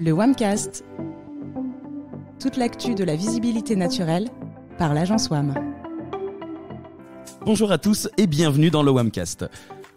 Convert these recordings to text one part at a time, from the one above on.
le WAMcast. Toute l'actu de la visibilité naturelle par l'agence WAM. Bonjour à tous et bienvenue dans le WAMcast.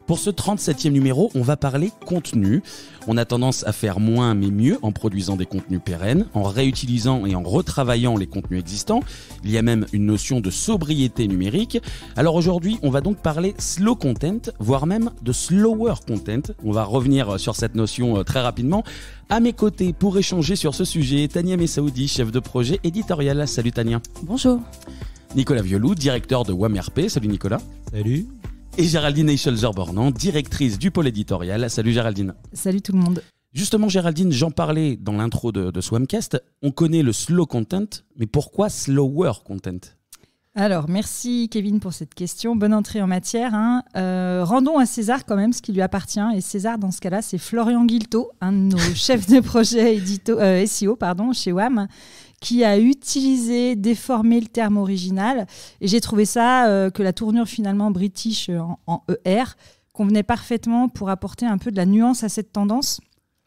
Pour ce 37e numéro, on va parler contenu. On a tendance à faire moins mais mieux en produisant des contenus pérennes, en réutilisant et en retravaillant les contenus existants. Il y a même une notion de sobriété numérique. Alors aujourd'hui, on va donc parler slow content, voire même de slower content. On va revenir sur cette notion euh, très rapidement. À mes côtés, pour échanger sur ce sujet, Tania Messaoudi, chef de projet éditorial. Salut Tania. Bonjour. Nicolas Violou, directeur de WAMRP. Salut Nicolas. Salut et Géraldine Eichel-Zerbornan, directrice du pôle éditorial. Salut Géraldine. Salut tout le monde. Justement, Géraldine, j'en parlais dans l'intro de, de Swamcast. On connaît le slow content, mais pourquoi slower content alors, merci Kevin pour cette question. Bonne entrée en matière. Hein. Euh, rendons à César quand même ce qui lui appartient. Et César, dans ce cas-là, c'est Florian Guilteau, un de nos chefs de projet édito, euh, SEO pardon, chez WAM, qui a utilisé, déformé le terme original. Et j'ai trouvé ça, euh, que la tournure finalement british en, ER convenait parfaitement pour apporter un peu de la nuance à cette tendance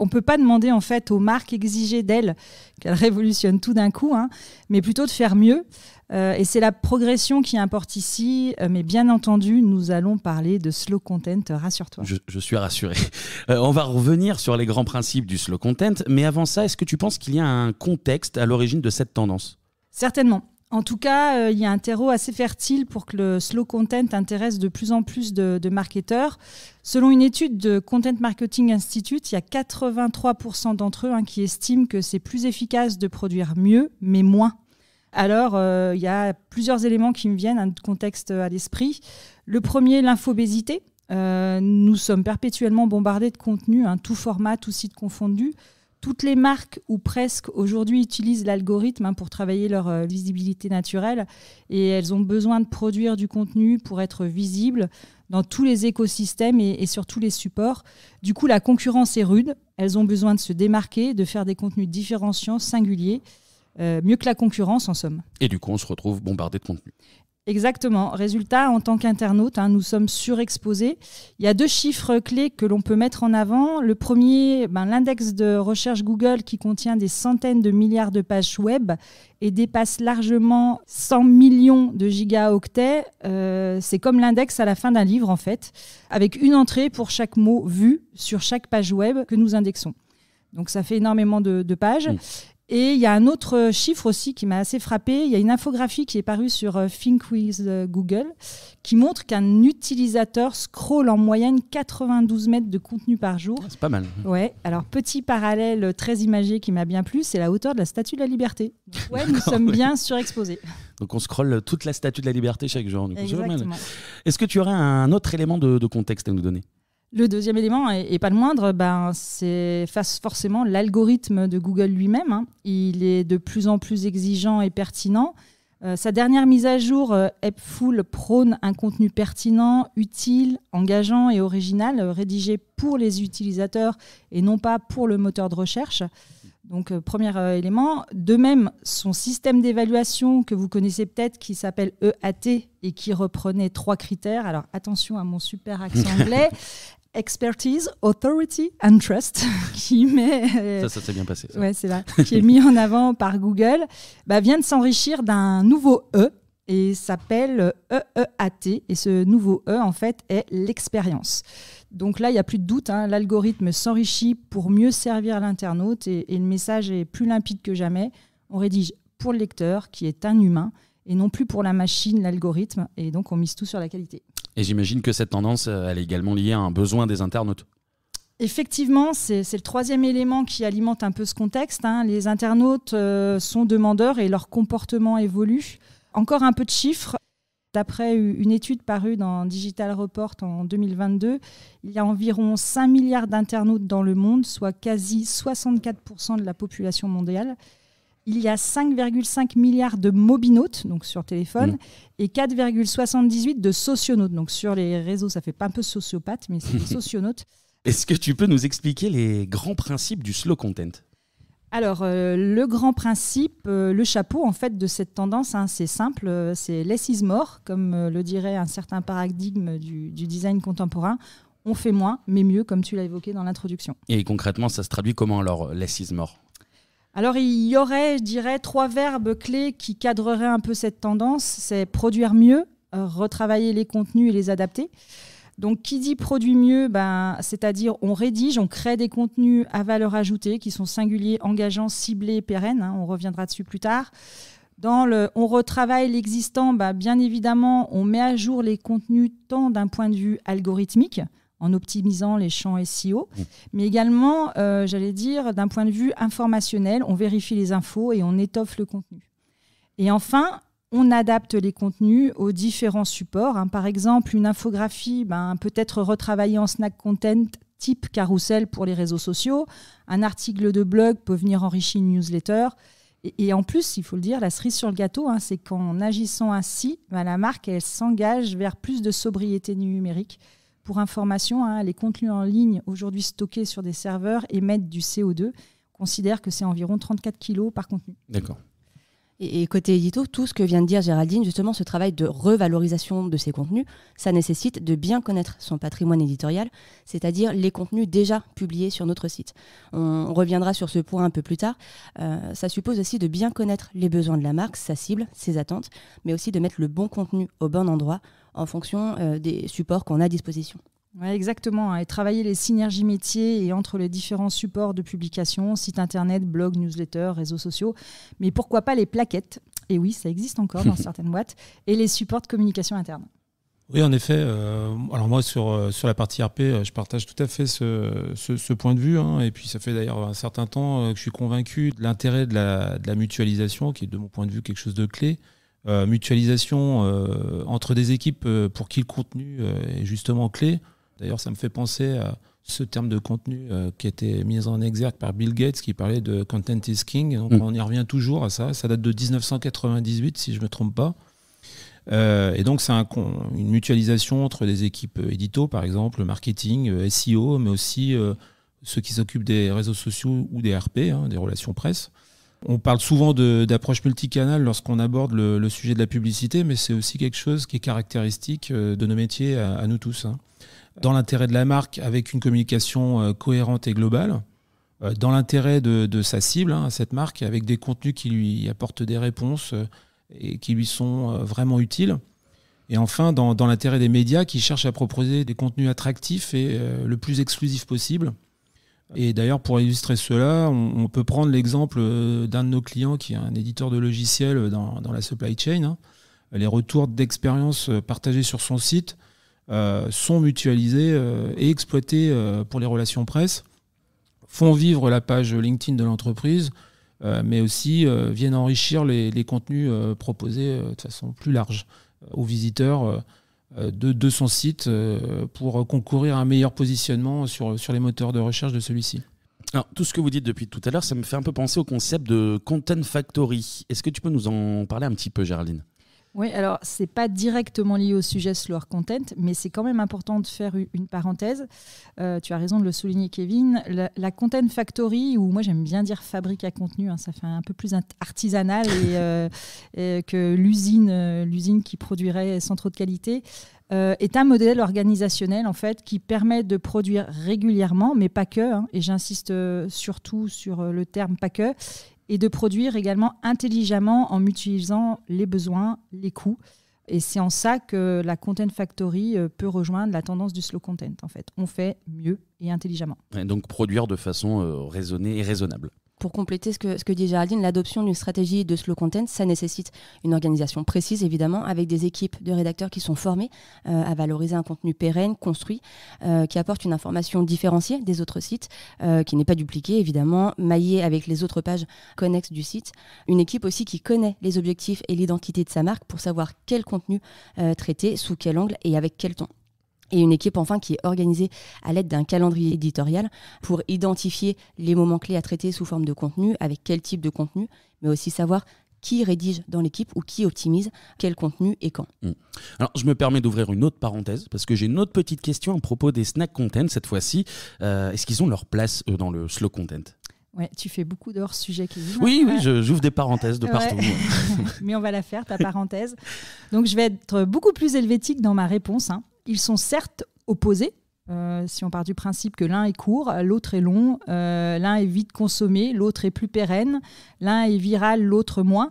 on peut pas demander en fait aux marques exigées d'elles qu'elles révolutionnent tout d'un coup, hein, mais plutôt de faire mieux. Euh, et c'est la progression qui importe ici, euh, mais bien entendu, nous allons parler de slow content, rassure-toi. Je, suis rassuré. Euh, on va revenir sur les grands principes du slow content, mais avant ça, est-ce que tu penses qu'il y a un contexte à l'origine de cette tendance Certainement. En tout cas, il y a un terreau assez fertile pour que le slow content intéresse de plus en plus de, marketeurs. Selon une étude de Content Marketing Institute, il y a 83% d'entre eux hein, qui estiment que c'est plus efficace de produire mieux, mais moins. Alors, euh, il y a plusieurs éléments qui me viennent, un contexte à l'esprit. Le premier, l'infobésité. Euh, nous sommes perpétuellement bombardés de contenu, hein, tout format, tout site confondu. Toutes les marques, ou presque, aujourd'hui utilisent l'algorithme hein, pour travailler leur euh, visibilité naturelle. Et elles ont besoin de produire du contenu pour être visibles dans tous les écosystèmes et sur tous les supports. Du coup, la concurrence est rude. Elles ont besoin de se démarquer, de faire des contenus différenciants, singuliers. Euh, mieux que la concurrence en somme. Et du coup, on se retrouve bombardé de contenu. Exactement. Résultat, en tant qu'internaute, hein, nous sommes surexposés. Il y a deux chiffres clés que l'on peut mettre en avant. Le premier, ben, l'index de recherche Google qui contient des centaines de milliards de pages web et dépasse largement 100 millions de gigaoctets. Euh, c'est comme l'index à la fin d'un livre, en fait, avec une entrée pour chaque mot vu sur chaque page web que nous indexons. Donc ça fait énormément de, pages. Mmh. Et il y a un autre chiffre aussi qui m'a assez frappé. Il y a une infographie qui est parue sur euh, Think with euh, Google qui montre qu'un utilisateur scrolle en moyenne 92 mètres de contenu par jour. Ah, c'est pas mal. Ouais. Alors petit parallèle très imagé qui m'a bien plu, c'est la hauteur de la Statue de la Liberté. Donc, ouais, nous sommes bien surexposés. Donc on scrolle toute la Statue de la Liberté chaque jour. Est-ce que tu aurais un autre élément de contexte à nous donner le deuxième élément, et, pas le moindre, ben, c'est face forcément l'algorithme de Google lui-même. Hein. Il est de plus en plus exigeant et pertinent. Euh, sa dernière mise à jour, est euh, prône un contenu pertinent, utile, engageant et original, euh, rédigé pour les utilisateurs et non pas pour le moteur de recherche. Donc, premier élément. De même, son système d'évaluation que vous connaissez peut-être, qui s'appelle EAT et qui reprenait trois critères. Alors, attention à mon super accent anglais. Expertise, Authority and Trust, qui met, euh, ça, ça s'est bien passé. Ça. Ouais, c'est là, qui est mis en avant par Google, bah, vient de s'enrichir d'un nouveau E et s'appelle E-E-A-T. Et ce nouveau E, en fait, est l'expérience. Donc là, il n'y a plus de doute, hein. l'algorithme s'enrichit pour mieux servir l'internaute et, et le message est plus limpide que jamais. On rédige pour le lecteur, qui est un humain, et non plus pour la machine, l'algorithme. Et donc, on mise tout sur la qualité. Et j'imagine que cette tendance, euh, elle est également liée à un besoin des internautes. Effectivement, c'est le troisième élément qui alimente un peu ce contexte. Hein. Les internautes euh, sont demandeurs et leur comportement évolue. Encore un peu de chiffres. D'après une étude parue dans Digital Report en 2022, il y a environ 5 milliards d'internautes dans le monde, soit quasi 64% de la population mondiale il y a 5,5 milliards de mobinautes, donc sur téléphone, mm. et 4,78 de socionautes. Donc sur les réseaux, ça fait pas un peu sociopathe, mais c'est des socionautes. Est-ce que tu peux nous expliquer les grands principes du slow content alors, euh, le grand principe, euh, le chapeau en fait de cette tendance, hein, c'est simple, euh, c'est less is more, comme le dirait un certain paradigme du, du, design contemporain. On fait moins, mais mieux, comme tu l'as évoqué dans l'introduction. Et concrètement, ça se traduit comment alors, less is more alors il y aurait, je dirais, trois verbes clés qui cadreraient un peu cette tendance. C'est produire mieux, euh, retravailler les contenus et les adapter. Donc, qui dit produit mieux, ben, c'est-à-dire on rédige, on crée des contenus à valeur ajoutée qui sont singuliers, engageants, ciblés, pérennes. Hein, on reviendra dessus plus tard. Dans le on retravaille l'existant, ben, bien évidemment, on met à jour les contenus tant d'un point de vue algorithmique, en optimisant les champs SEO, mmh. mais également, euh, j'allais dire, d'un point de vue informationnel, on vérifie les infos et on étoffe le contenu. Et enfin, on adapte les contenus aux différents supports. Hein. Par exemple, une infographie ben, peut être retravaillée en snack content type carrousel pour les réseaux sociaux. Un article de blog peut venir enrichir une newsletter. Et, en plus, il faut le dire, la cerise sur le gâteau, hein, c'est qu'en agissant ainsi, ben, la marque, elle s'engage vers plus de sobriété numérique pour information, hein, les contenus en ligne aujourd'hui stockés sur des serveurs émettent du CO2. On considère que c'est environ 34 kilos par contenu. D'accord. Et, côté édito, tout ce que vient de dire Géraldine, justement, ce travail de revalorisation de ses contenus, ça nécessite de bien connaître son patrimoine éditorial, c'est-à-dire les contenus déjà publiés sur notre site. On reviendra sur ce point un peu plus tard. Euh, ça suppose aussi de bien connaître les besoins de la marque, sa cible, ses attentes, mais aussi de mettre le bon contenu au bon endroit en fonction euh, des supports qu'on a à disposition. Ouais, exactement. Hein, et travailler les synergies métiers et entre les différents supports de publication, site internet, blog, newsletter, réseaux sociaux. Mais pourquoi pas les plaquettes Et oui, ça existe encore dans certaines boîtes. Et les supports de communication interne. Oui, en effet. Euh, alors moi, sur, euh, sur la partie RP, euh, je partage tout à fait ce, point de vue. Hein, et puis, ça fait d'ailleurs un certain temps que je suis convaincu de l'intérêt de la, de la, mutualisation, qui est de mon point de vue quelque chose de clé. mutualisation entre des équipes pour qui le contenu est justement clé. D'ailleurs, ça me fait penser à ce terme de contenu euh, qui qui était mis en exergue par Bill Gates qui parlait de content is king. Mm. on y revient toujours à ça. Ça date de 1998 si je ne me trompe pas. Euh, et donc c'est un, une mutualisation entre des équipes euh, édito par exemple, marketing, SEO, mais aussi ceux qui s'occupent des réseaux sociaux ou des RP, hein, des relations presse. On parle souvent d'approche multicanale lorsqu'on aborde le, sujet de la publicité, mais c'est aussi quelque chose qui est caractéristique de nos métiers à, nous tous. Hein dans l'intérêt de la marque avec une communication euh, cohérente et globale, euh, dans l'intérêt de, sa cible, hein, cette marque, avec des contenus qui lui apportent des réponses euh, et qui lui sont vraiment utiles. Et enfin, dans, l'intérêt des médias qui cherchent à proposer des contenus attractifs et le plus exclusif possible. Et d'ailleurs, pour illustrer cela, on, peut prendre l'exemple d'un de nos clients qui est un éditeur de logiciels dans, la supply chain. Hein. Les retours d'expérience partagés sur son site euh, sont mutualisés euh, et exploités euh, pour les relations presse, font vivre la page LinkedIn de l'entreprise, mais aussi viennent enrichir les, contenus proposés de façon plus large aux visiteurs de, son site pour concourir à un meilleur positionnement sur, sur les moteurs de recherche de celui-ci. Alors, tout ce que vous dites depuis tout à l'heure, ça me fait un peu penser au concept de Content Factory. Est-ce que tu peux nous en parler un petit peu, Géraldine oui, alors c'est pas directement lié au sujet slower content, mais c'est quand même important de faire une parenthèse. Euh, tu as raison de le souligner, Kevin. La, content factory, ou moi j'aime bien dire fabrique à contenu, hein, ça fait un peu plus artisanal euh, et, que l'usine, euh, l'usine qui produirait sans trop de qualité. est un modèle organisationnel en fait qui permet de produire régulièrement, mais pas que, hein. et j'insiste surtout sur le terme pas que, et de produire également intelligemment en mutualisant les besoins, les coûts. Et c'est en ça que la Content Factory euh, peut rejoindre la tendance du slow content. En fait, on fait mieux et intelligemment. donc produire de façon euh, raisonnée et raisonnable pour compléter ce que, dit Géraldine, l'adoption d'une stratégie de slow content, ça nécessite une organisation précise, évidemment, avec des équipes de rédacteurs qui sont formés euh, à valoriser un contenu pérenne, construit, euh, qui apporte une information différenciée des autres sites, euh, qui n'est pas dupliquée, évidemment, maillée avec les autres pages connexes du site. Une équipe aussi qui connaît les objectifs et l'identité de sa marque pour savoir quel contenu traiter, sous quel angle et avec quel ton et une équipe enfin qui est organisée à l'aide d'un calendrier éditorial pour identifier les moments clés à traiter sous forme de contenu, avec quel type de contenu, mais aussi savoir qui rédige dans l'équipe ou qui optimise quel contenu et quand. Hmm. Alors, je me permets d'ouvrir une autre parenthèse parce que j'ai une autre petite question à propos des snack content cette fois-ci. Euh, est-ce qu'ils ont leur place dans le slow content Ouais, tu fais beaucoup de sujets sujet Oui, oui, j'ouvre des parenthèses de partout. Mais on va la faire, ta parenthèse. Donc, je vais être beaucoup plus helvétique dans ma réponse. Hein. Ils sont certes opposés, euh, si on part du principe que l'un est court, l'autre est long, euh, l'un est vite consommé, l'autre est plus pérenne, l'un est viral, l'autre moins.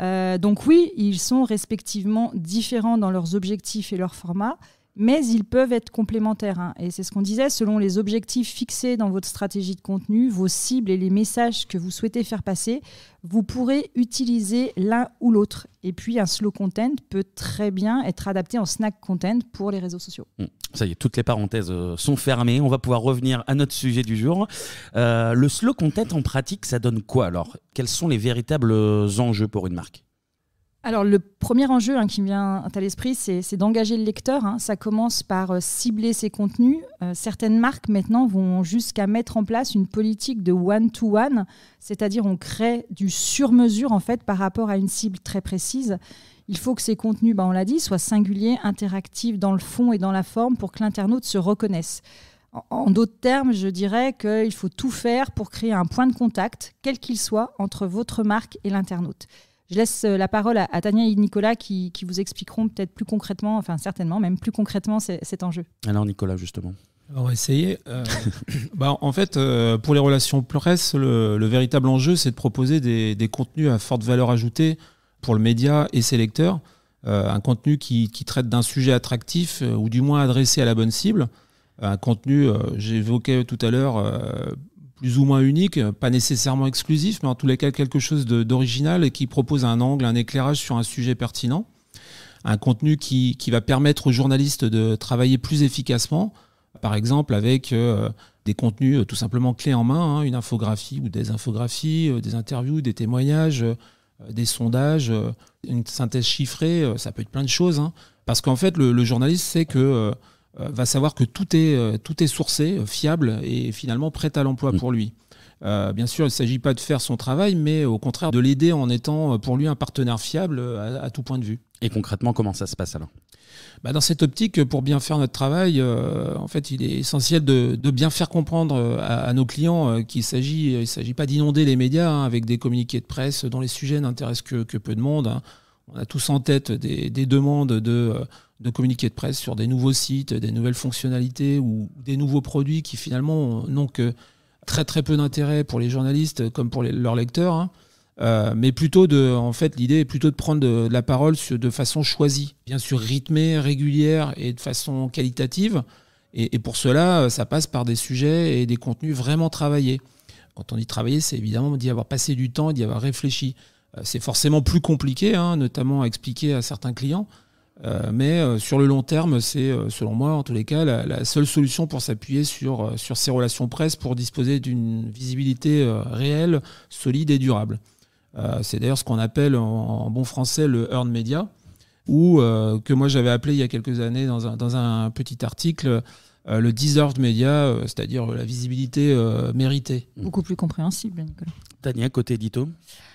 Euh, donc oui, ils sont respectivement différents dans leurs objectifs et leurs formats, mais ils peuvent être complémentaires. Hein. Et c'est ce qu'on disait, selon les objectifs fixés dans votre stratégie de contenu, vos cibles et les messages que vous souhaitez faire passer, vous pourrez utiliser l'un ou l'autre. Et puis un slow content peut très bien être adapté en snack content pour les réseaux sociaux. Hum. Ça y est, toutes les parenthèses euh, sont fermées. On va pouvoir revenir à notre sujet du jour. Euh, le slow content en pratique, ça donne quoi alors Quels sont les véritables euh, enjeux pour une marque alors le premier enjeu hein, qui me vient à l'esprit, c'est d'engager le lecteur. Hein. Ça commence par euh, cibler ses contenus. Euh, certaines marques maintenant vont jusqu'à mettre en place une politique de one-to-one, c'est-à-dire on crée du sur-mesure en fait par rapport à une cible très précise. Il faut que ces contenus, bah, on l'a dit, soient singuliers, interactifs dans le fond et dans la forme pour que l'internaute se reconnaisse. En d'autres termes, je dirais qu'il faut tout faire pour créer un point de contact, quel qu'il soit, entre votre marque et l'internaute. Je laisse euh, la parole à, Tania et Nicolas qui, vous expliqueront peut-être plus concrètement, enfin certainement même plus concrètement cet enjeu. Alors Nicolas justement. On va essayer. en fait, euh, pour les relations presse, le, véritable enjeu, c'est de proposer des, contenus à forte valeur ajoutée pour le média et ses lecteurs. Euh, un contenu qui, qui traite d'un sujet attractif ou du moins adressé à la bonne cible. Un contenu, j'évoquais tout à l'heure, plus ou moins unique, pas nécessairement exclusif, mais en tous les cas quelque chose d'original et qui propose un angle, un éclairage sur un sujet pertinent, un contenu qui, qui va permettre aux journalistes de travailler plus efficacement, par exemple avec euh, des contenus euh, tout simplement clés en main, hein, une infographie ou des infographies, euh, des interviews, des témoignages, des sondages, une synthèse chiffrée, ça peut être plein de choses, hein. parce qu'en fait le, journaliste sait que... Euh, va savoir que tout est, euh, tout est sourcé, euh, fiable et finalement prêt à l'emploi mm. pour lui. bien sûr, il ne s'agit pas de faire son travail, mais au contraire de l'aider en étant pour lui un partenaire fiable à, tout point de vue. Et concrètement, comment ça se passe alors bah, Dans cette optique, pour bien faire notre travail, en fait, il est essentiel de, bien faire comprendre à, nos clients qu'il ne s'agit, s'agit pas d'inonder les médias hein, avec des communiqués de presse dont les sujets n'intéressent que, peu de monde. Hein. On a tous en tête des, demandes de, euh, de, communiqués de presse sur des nouveaux sites, des nouvelles fonctionnalités ou des nouveaux produits qui finalement n'ont que très très peu d'intérêt pour les journalistes comme pour leurs lecteurs. Hein. Euh, mais plutôt de, en fait, l'idée est plutôt de prendre la parole de façon choisie, bien sûr rythmée, régulière et de façon qualitative. Et, pour cela, euh, ça passe par des sujets et des contenus vraiment travaillés. Quand on dit travailler, c'est évidemment d'y avoir passé du temps, d'y avoir réfléchi. Euh, c'est forcément plus compliqué, hein, notamment à expliquer à certains clients. Euh, mais euh, sur le long terme, c'est selon moi, en tous les cas, la, seule solution pour s'appuyer sur, sur ces relations presse pour disposer d'une visibilité réelle, solide et durable. c'est d'ailleurs ce qu'on appelle en, bon français le earn media, ou que moi j'avais appelé il y a quelques années dans un, dans un petit article euh, le deserved media, euh, c'est-à-dire euh, la visibilité méritée. Mmh. Beaucoup plus compréhensible, Nicolas. Tania, côté édito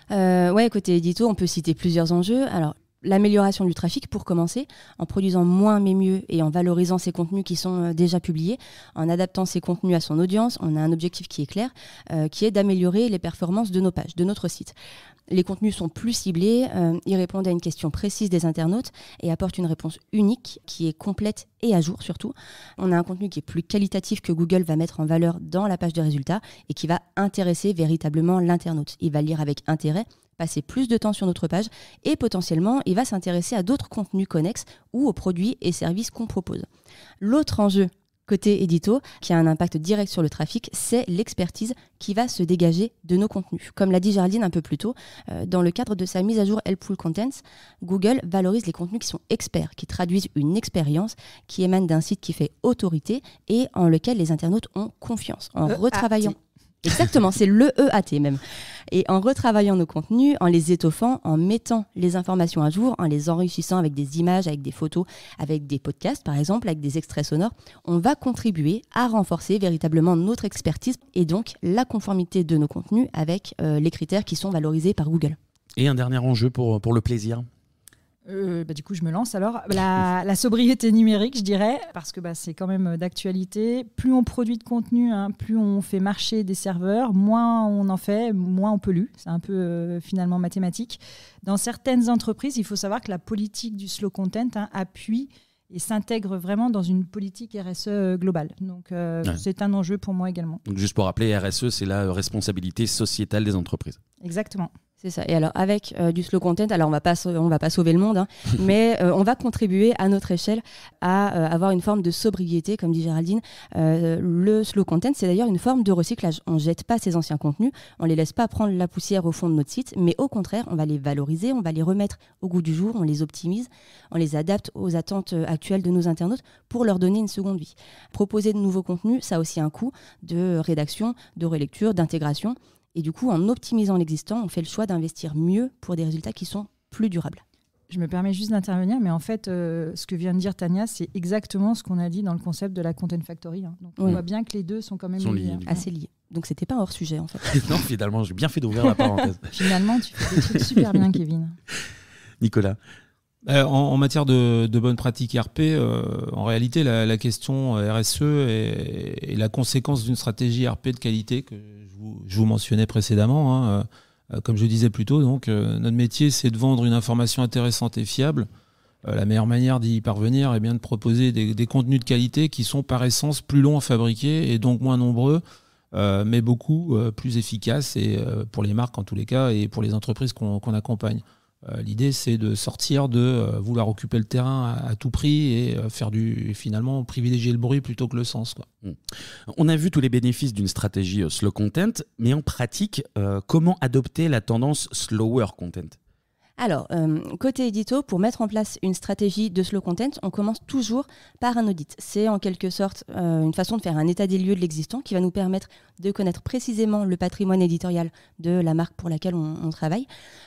Ouais, côté édito, on peut citer plusieurs enjeux. Alors, l'amélioration du trafic pour commencer, en produisant moins mais mieux et en valorisant ces contenus qui sont déjà publiés, en adaptant ces contenus à son audience, on a un objectif qui est clair, qui est d'améliorer les performances de nos pages, de notre site. Les contenus sont plus ciblés, euh, ils répondent à une question précise des internautes et apportent une réponse unique qui est complète et à jour surtout. On a un contenu qui est plus qualitatif que Google va mettre en valeur dans la page de résultats et qui va intéresser véritablement l'internaute. Il va lire avec intérêt passer plus de temps sur notre page et potentiellement il va s'intéresser à d'autres contenus connexes ou aux produits et services qu'on propose. L'autre enjeu côté édito, qui a un impact direct sur le trafic, c'est l'expertise qui va se dégager de nos contenus. Comme l'a dit Jardine un peu plus tôt, euh, dans le cadre de sa mise à jour Helpful Contents, Google valorise les contenus qui sont experts, qui traduisent une expérience, qui émane d'un site qui fait autorité et en lequel les internautes ont confiance. En euh, ah, retravaillant. Exactement, c'est le EAT même. Et en retravaillant nos contenus, en les étoffant, en mettant les informations à jour, en les enrichissant avec des images, avec des photos, avec des podcasts par exemple, avec des extraits sonores, on va contribuer à renforcer véritablement notre expertise et donc la conformité de nos contenus avec euh, les critères qui sont valorisés par Google. Et un dernier enjeu pour, pour le plaisir euh, bah, du coup, je me lance alors. La, sobriété numérique, je dirais, parce que bah, c'est quand même euh, d'actualité. Plus on produit de contenu, hein, plus on fait marcher des serveurs, moins on en fait, moins on pollue. C'est un peu euh, finalement mathématique. Dans certaines entreprises, il faut savoir que la politique du slow content hein, appuie et s'intègre vraiment dans une politique RSE globale. Donc c'est un enjeu pour moi également. Donc, juste pour rappeler, RSE, c'est la responsabilité sociétale des entreprises. Exactement. C'est ça. Et alors avec euh, du slow content, alors on ne pas va pas sauver le monde, hein, mais euh, on va contribuer à notre échelle à euh, avoir une forme de sobriété, comme dit Géraldine. le slow content, c'est d'ailleurs une forme de recyclage. On ne jette pas ces anciens contenus, on ne les laisse pas prendre la poussière au fond de notre site, mais au contraire, on va les valoriser, on va les remettre au goût du jour, on les optimise, on les adapte aux attentes actuelles de nos internautes pour leur donner une seconde vie. Proposer de nouveaux contenus, ça a aussi un coût de rédaction, de relecture, d'intégration. Et du coup, en optimisant l'existant, on fait le choix d'investir mieux pour des résultats qui sont plus durables. Je me permets juste d'intervenir, mais en fait, euh, ce que vient de dire Tania, c'est exactement ce qu'on a dit dans le concept de la Content Factory. Hein. Donc, on voit bien que les deux sont quand même hein. assez liés. Donc, c'était pas hors sujet, en fait. non, finalement, j'ai bien fait d'ouvrir la parenthèse. finalement, tu fais des trucs super bien, Kevin. Nicolas euh, en, matière de, de bonne pratique RP, euh, en réalité, la, question euh, RSE est, la conséquence d'une stratégie RP de qualité que je vous, mentionnais précédemment. Hein. Comme je disais plus tôt, donc, notre métier, c'est de vendre une information intéressante et fiable. la meilleure manière d'y parvenir est bien de proposer des, contenus de qualité qui sont par essence plus longs à fabriquer et donc moins nombreux, mais beaucoup plus efficaces et, pour les marques en tous les cas et pour les entreprises qu'on accompagne. Euh, l'idée, c'est de sortir de euh, vouloir occuper le terrain à, tout prix et euh, faire du finalement privilégier le bruit plutôt que le sens. Hmm. On a vu tous les bénéfices d'une stratégie slow content, mais en pratique, comment adopter la tendance slower content alors, euh, côté édito, pour mettre en place une stratégie de slow content, on commence toujours par un audit. C'est en quelque sorte euh, une façon de faire un état des lieux de l'existant qui va nous permettre de connaître précisément le patrimoine éditorial de la marque pour laquelle on, travaille,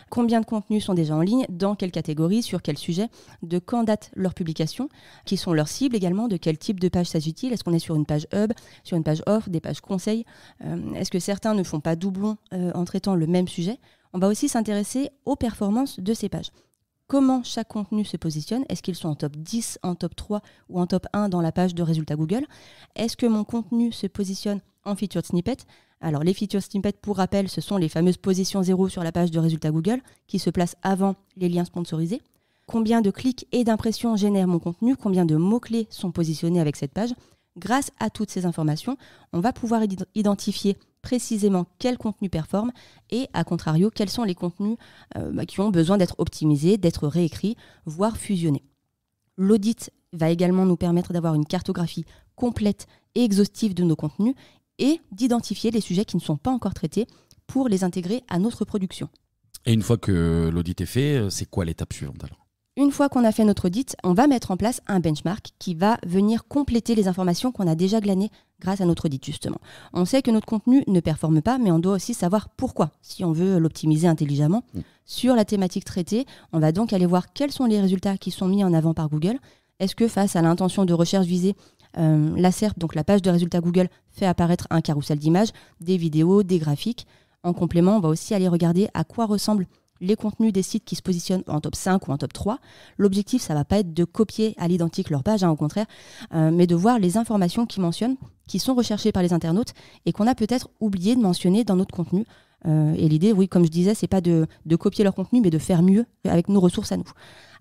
combien de contenus sont déjà en ligne, dans quelle catégorie, sur quel sujet, de quand date leur publication, qui sont leurs cibles également, de quel type de page s'agit-il, est-ce qu'on est sur une page hub, sur une page offre, des pages conseils, euh, est-ce que certains ne font pas doublon en traitant le même sujet on va aussi s'intéresser aux performances de ces pages. Comment chaque contenu se positionne Est-ce qu'ils sont en top 10, en top 3 ou en top 1 dans la page de résultats Google Est-ce que mon contenu se positionne en featured snippet alors, les featured snippets, pour rappel, ce sont les fameuses positions zéro sur la page de résultats Google qui se placent avant les liens sponsorisés. Combien de clics et d'impressions génère mon contenu Combien de mots-clés sont positionnés avec cette page Grâce à toutes ces informations, on va pouvoir identifier précisément quels contenus performent et, à contrario, quels sont les contenus euh, bah, qui ont besoin d'être optimisés, d'être réécrits, voire fusionnés. L'audit va également nous permettre d'avoir une cartographie complète et exhaustive de nos contenus et d'identifier les sujets qui ne sont pas encore traités pour les intégrer à notre production. Et une fois que l'audit est fait, euh, c'est quoi l'étape suivante alors une fois qu'on a fait notre audit, on va mettre en place un benchmark qui va venir compléter les informations qu'on a déjà glanées grâce à notre audit justement. On sait que notre contenu ne performe pas, mais on doit aussi savoir pourquoi, si on veut l'optimiser intelligemment. Mm. Sur la thématique traitée, on va donc aller voir quels sont les résultats qui sont mis en avant par Google. Est-ce que face à l'intention de recherche visée, euh, la SERP, donc la page de résultats Google, fait apparaître un carrousel d'images, des vidéos, des graphiques En complément, on va aussi aller regarder à quoi ressemble les contenus des sites qui se positionnent en top 5 ou en top 3. L'objectif, ça va pas être de copier à l'identique leur page, hein, au contraire, euh, mais de voir les informations qu'ils mentionnent, qui sont recherchées par les internautes et qu'on a peut-être oublié de mentionner dans notre contenu. Euh, et l'idée, oui, comme je disais, c'est pas de, copier leur contenu, mais de faire mieux avec nos ressources à nous.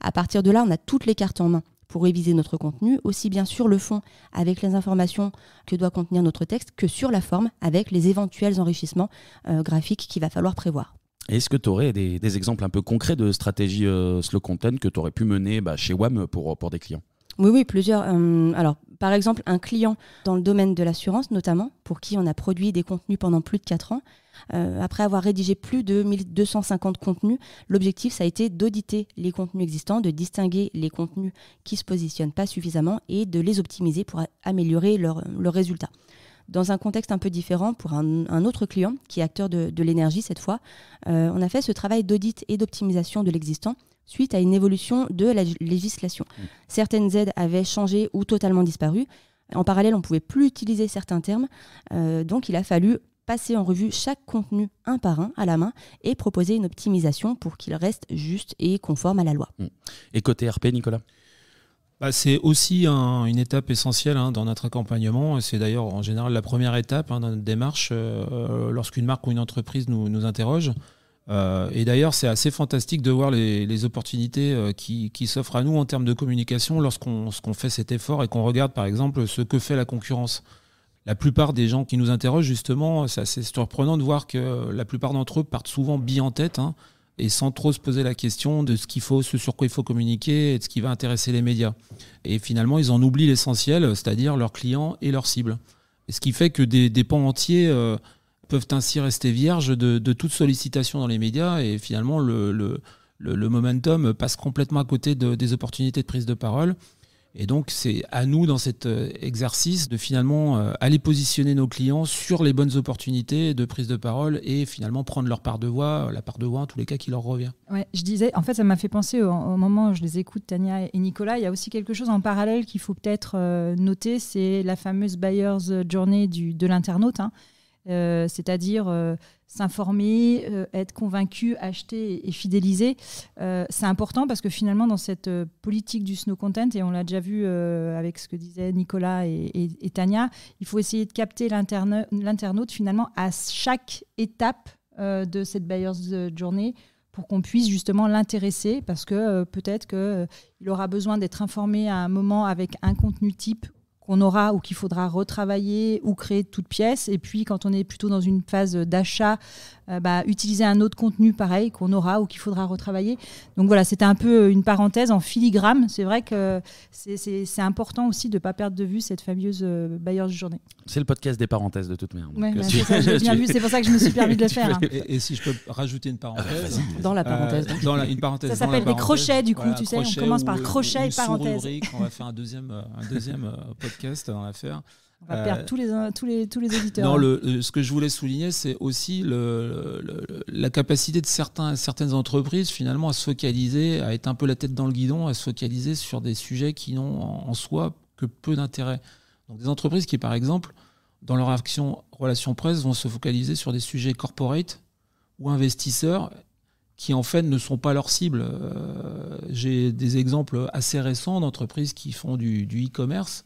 À partir de là, on a toutes les cartes en main pour réviser notre contenu, aussi bien sur le fond avec les informations que doit contenir notre texte que sur la forme avec les éventuels enrichissements euh, graphiques qu'il va falloir prévoir. Est-ce que tu aurais des, exemples un peu concrets de stratégies euh, slow content que tu aurais pu mener bah, chez WAM euh, pour, des clients oui, oui, plusieurs. Euh, alors, par exemple, un client dans le domaine de l'assurance, notamment, pour qui on a produit des contenus pendant plus de 4 ans, après avoir rédigé plus de 1250 contenus, l'objectif, ça a été d'auditer les contenus existants, de distinguer les contenus qui ne se positionnent pas suffisamment et de les optimiser pour améliorer leurs leur résultats dans un contexte un peu différent pour un, autre client qui est acteur de, l'énergie cette fois. Euh, on a fait ce travail d'audit et d'optimisation de l'existant suite à une évolution de la législation. Mm. Certaines aides avaient changé ou totalement disparu. En parallèle, on ne pouvait plus utiliser certains termes. Euh, donc il a fallu passer en revue chaque contenu un par un à la main et proposer une optimisation pour qu'il reste juste et conforme à la loi. Mm. Et côté RP, Nicolas bah, c'est aussi une étape essentielle hein, dans notre accompagnement. C'est d'ailleurs en général la première étape hein, dans notre démarche euh, euh, lorsqu'une marque ou une entreprise nous, interroge. Euh, et d'ailleurs, c'est assez fantastique de voir les, opportunités qui, s'offrent à nous en termes de communication lorsqu'on fait cet effort et qu'on regarde par exemple ce que fait la concurrence. La plupart des gens qui nous interrogent, justement, c'est assez surprenant de voir que la plupart d'entre eux partent souvent bien en tête. Hein, et sans trop se poser la question de ce qu'il faut, ce sur quoi il faut communiquer et de ce qui va intéresser les médias. Et finalement, ils en oublient l'essentiel, c'est-à-dire leurs clients et leurs cibles. Et ce qui fait que des, pans entiers euh, peuvent ainsi rester vierges de, toute sollicitation dans les médias et finalement le, momentum passe complètement à côté des opportunités de prise de parole. Et donc, c'est à nous, dans cet euh, exercice, de finalement euh, aller positionner nos clients sur les bonnes opportunités de prise de parole et finalement prendre leur part de voix, la part de voix en tous les cas qui leur revient. Ouais, je disais, en fait, ça m'a fait penser au, moment où je les écoute, Tania et Nicolas, il y a aussi quelque chose en parallèle qu'il faut peut-être euh, noter, c'est la fameuse Buyer's Journey du, de l'internaute, hein. c'est-à-dire s'informer, euh, être convaincu, acheter et, fidéliser. Euh, c'est important parce que finalement, dans cette euh, politique du snow content, et on l'a déjà vu avec ce que disaient Nicolas et, Tania, il faut essayer de capter l'internaute finalement à chaque étape de cette buyer's journée pour qu'on puisse justement l'intéresser parce que peut-être qu'il aura besoin d'être informé à un moment avec un contenu type qu'on aura ou qu'il faudra retravailler ou créer toute pièce. Et puis, quand on est plutôt dans une phase d'achat euh, bah, utiliser un autre contenu pareil qu'on aura ou qu'il faudra retravailler. Donc voilà, c'était un peu euh, une parenthèse en filigrane. C'est vrai que c'est important aussi de ne pas perdre de vue cette fameuse euh, de journée. C'est le podcast des parenthèses de toute manière. Bah, c'est pour ça que je me suis permis de le faire. Hein. Et, si je peux rajouter une ah bah, parenthèse Dans la parenthèse. Euh, dans la, une parenthèse ça s'appelle des crochets du coup, tu sais, on commence par crochet et parenthèse. on va faire un deuxième, un deuxième podcast dans l'affaire. On va perdre euh, tous les, tous les, Non, hein. ce que je voulais souligner, c'est aussi le, la capacité de certains, certaines entreprises finalement à se focaliser, à être un peu la tête dans le guidon, à se focaliser sur des sujets qui n'ont en, soi que peu d'intérêt. Donc des entreprises qui, par exemple, dans leur action relation presse, vont se focaliser sur des sujets corporate ou investisseurs qui en fait ne sont pas leur cible. Euh, j'ai des exemples assez récents d'entreprises qui font du e-commerce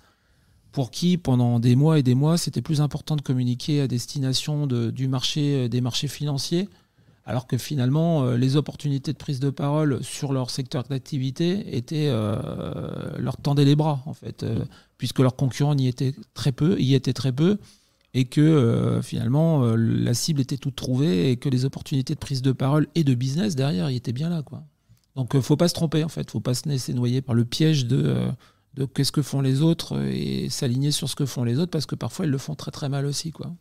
pour qui pendant des mois et des mois, c'était plus important de communiquer à destination du marché, euh, des marchés financiers, alors que finalement, euh, les opportunités de prise de parole sur leur secteur d'activité étaient euh, leur tendaient les bras en fait, puisque leurs concurrents y étaient très peu, y étaient très peu, et que finalement la cible était toute trouvée et que les opportunités de prise de parole et de business derrière y étaient bien là quoi. Donc faut pas se tromper en fait, faut pas se laisser noyer par le piège de donc, qu'est-ce que font les autres et s'aligner sur ce que font les autres parce que parfois ils le font très très mal aussi quoi.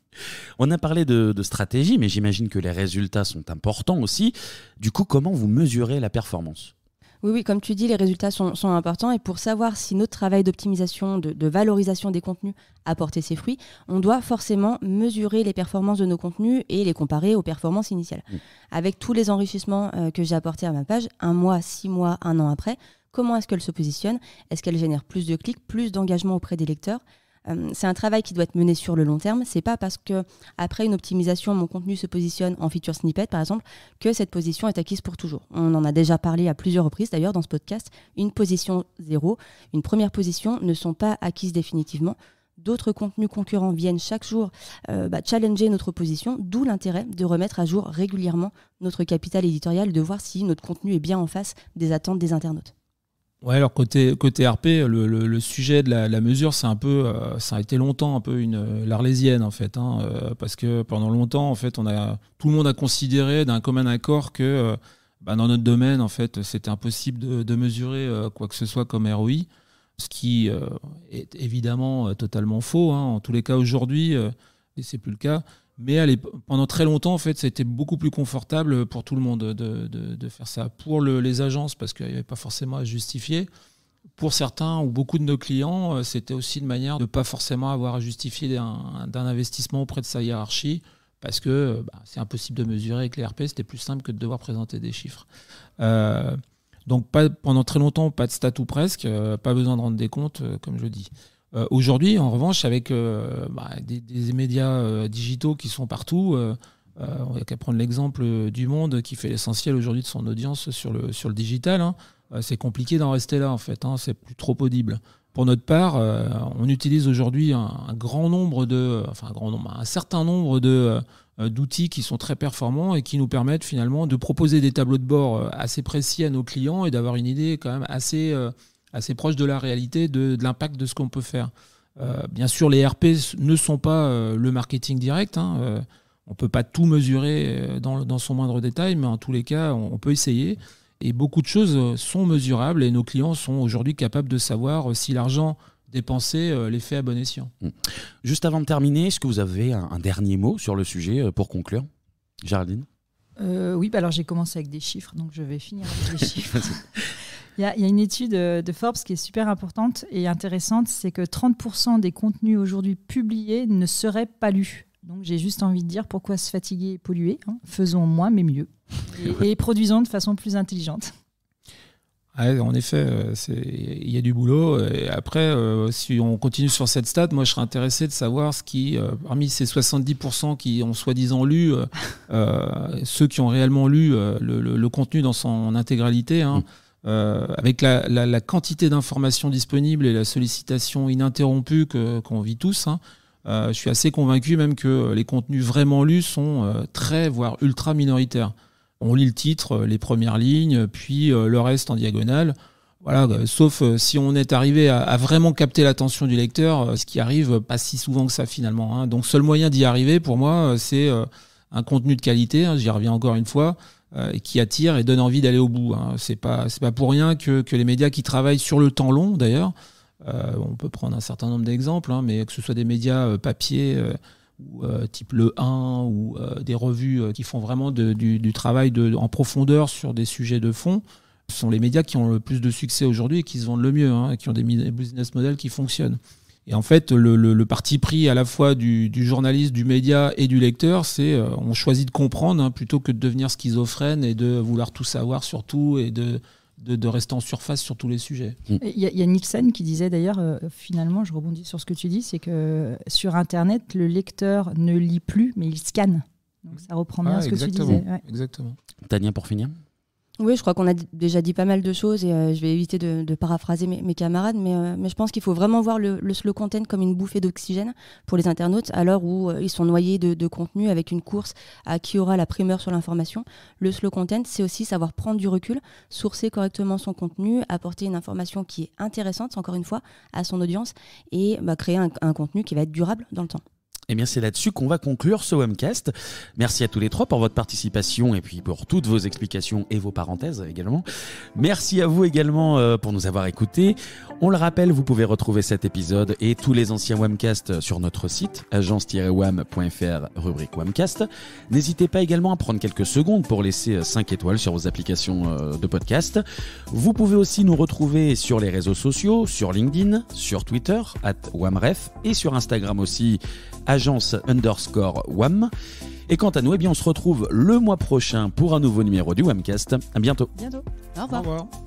On a parlé de, stratégie mais j'imagine que les résultats sont importants aussi. Du coup comment vous mesurez la performance oui, oui, comme tu dis, les résultats sont, importants et pour savoir si notre travail d'optimisation, de, valorisation des contenus a porté ses fruits, on doit forcément mesurer les performances de nos contenus et les comparer aux performances initiales. Mmh. Avec tous les enrichissements euh, que j'ai apportés à ma page, un mois, six mois, un an après, Comment est-ce qu'elle se positionne Est-ce qu'elle génère plus de clics, plus d'engagement auprès des lecteurs c'est un travail qui doit être mené sur le long terme. C'est pas parce que après une optimisation, mon contenu se positionne en feature snippet, par exemple, que cette position est acquise pour toujours. On en a déjà parlé à plusieurs reprises, d'ailleurs, dans ce podcast. Une position zéro, une première position ne sont pas acquises définitivement. D'autres contenus concurrents viennent chaque jour euh, bah, challenger notre position, d'où l'intérêt de remettre à jour régulièrement notre capital éditorial, de voir si notre contenu est bien en face des attentes des internautes. Ouais, alors côté, côté RP, le, sujet de la, mesure, c'est un peu, euh, ça a été longtemps un peu une euh, l'arlésienne en fait, hein, euh, parce que pendant longtemps en fait, on a tout le monde a considéré d'un commun accord que bah, dans notre domaine en fait, c'était impossible de, mesurer quoi que ce soit comme ROI, ce qui est évidemment totalement faux. Hein. en tous les cas, aujourd'hui, et c'est plus le cas, mais allez, pendant très longtemps, en fait, été beaucoup plus confortable pour tout le monde de, faire ça. Pour les agences, parce qu'il n'y avait pas forcément à justifier. Pour certains ou beaucoup de nos clients, euh, c'était aussi une manière de ne pas forcément avoir à justifier d'un investissement auprès de sa hiérarchie, parce que euh, bah, c'est impossible de mesurer avec les RP, c'était plus simple que de devoir présenter des chiffres. Euh, donc pendant très longtemps, pas de statut presque, pas besoin de rendre des comptes, comme je dis. Euh, aujourd'hui, en revanche, avec euh, bah, des, médias euh, digitaux qui sont partout, on n'a qu'à prendre l'exemple du Monde qui fait l'essentiel aujourd'hui de son audience sur le, sur le digital. Hein. C'est compliqué d'en rester là, en fait. Hein. C'est plus trop audible. Pour notre part, on utilise aujourd'hui un, grand nombre de, enfin un certain nombre de d'outils qui sont très performants et qui nous permettent finalement de proposer des tableaux de bord assez précis à nos clients et d'avoir une idée quand même assez assez proche de la réalité, de, l'impact de ce qu'on peut faire. Euh, bien sûr, les RP ne sont pas euh, le marketing direct. Hein, euh, on ne peut pas tout mesurer dans, son moindre détail, mais en tous les cas, on, peut essayer. Et beaucoup de choses sont mesurables et nos clients sont aujourd'hui capables de savoir si l'argent dépensé les fait à bon escient. Mmh. Juste avant de terminer, est-ce que vous avez un, dernier mot sur le sujet pour conclure, Géraldine Oui, bah alors j'ai commencé avec des chiffres, donc je vais finir avec des chiffres. Il y, a une étude euh, de Forbes qui est super importante et intéressante, c'est que 30% des contenus aujourd'hui publiés ne seraient pas lus. Donc j'ai juste envie de dire pourquoi se fatiguer et polluer hein. Faisons moins mais mieux. Et, produisons de façon plus intelligente. Ah en effet, euh, il y a du boulot. Et après, euh, si on continue sur cette stat, moi, je serais intéressé de savoir ce qui, parmi ces 70% qui ont soi-disant lu, ceux qui ont réellement lu le, contenu dans son intégralité, hein, mm euh, avec la, la, la quantité d'informations disponibles et la sollicitation ininterrompue qu'on vit tous, hein, euh, je suis assez convaincu même que les contenus vraiment lus sont euh, très, voire ultra minoritaires. On lit le titre, euh, les premières lignes, puis euh, le reste en diagonale. Voilà, sauf si on est arrivé à, à vraiment capter l'attention du lecteur, ce qui arrive pas si souvent que ça finalement. Hein. Donc seul moyen d'y arriver pour moi, c'est un contenu de qualité, hein, j'y reviens encore une fois, euh, qui attire et donne envie d'aller au bout. Hein. C'est pas, pour rien que, les médias qui travaillent sur le temps long, d'ailleurs, euh, on peut prendre un certain nombre d'exemples, hein, mais que ce soit des médias euh, papier ou type Le 1 ou des revues qui font vraiment du, travail en profondeur sur des sujets de fond, ce sont les médias qui ont le plus de succès aujourd'hui et qui se vendent le mieux, hein, qui ont des business models qui fonctionnent. Et en fait, le, parti pris à la fois du, journaliste, du média et du lecteur, c'est qu'on euh, on choisit de comprendre hein, plutôt que de devenir schizophrène et de vouloir tout savoir sur tout et de, de, rester en surface sur tous les sujets. Il y, a Nielsen qui disait d'ailleurs, euh, finalement, je rebondis sur ce que tu dis, c'est que sur Internet, le lecteur ne lit plus, mais il scanne. Donc ça reprend bien ah, ce que tu disais. Exactement. Tania, pour finir oui, je crois qu'on a déjà dit pas mal de choses et euh, je vais éviter de, paraphraser mes, camarades, euh, mais, je pense qu'il faut vraiment voir le, slow content comme une bouffée d'oxygène pour les internautes à l'heure où euh, ils sont noyés de, contenu avec une course à qui aura la primeur sur l'information. Le slow content, c'est aussi savoir prendre du recul, sourcer correctement son contenu, apporter une information qui est intéressante, encore une fois, à son audience et bah, créer un contenu qui va être durable dans le temps. Et eh bien c'est là-dessus qu'on va conclure ce webcast. Merci à tous les trois pour votre participation et puis pour toutes vos explications et vos parenthèses également. Merci à vous également euh, pour nous avoir écoutés. On le rappelle, vous pouvez retrouver cet épisode et tous les anciens webcasts sur notre site agence-wam.fr rubrique webcast. N'hésitez pas également à prendre quelques secondes pour laisser 5 euh, étoiles sur vos applications euh, de podcast. Vous pouvez aussi nous retrouver sur les réseaux sociaux, sur LinkedIn, sur Twitter, at wamref et sur Instagram aussi, agence underscore WAM. Et quant à nous, eh bien, on se retrouve le mois prochain pour un nouveau numéro du WAMcast. À bientôt. bientôt. Au revoir. Au revoir.